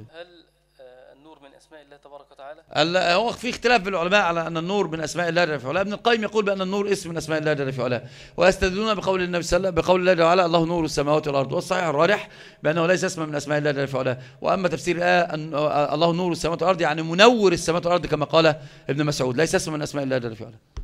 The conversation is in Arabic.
هل آه، النور من اسماء الله تبارك وتعالى آه، هو في اختلاف بين العلماء على ان النور من اسماء الله جل وعلا ابن القيم يقول بان النور اسم من اسماء الله جل وعلا ويستدلون بقول النبي صلى الله عليه وسلم بقول الله جل وعلا الله نور السماوات والارض والصحيح الراجح بانه ليس اسما من اسماء الله جل وعلا واما تفسير الايه ان آه، الله نور السماوات والارض يعني منور السماوات والارض كما قال ابن مسعود ليس اسما من اسماء الله جل وعلا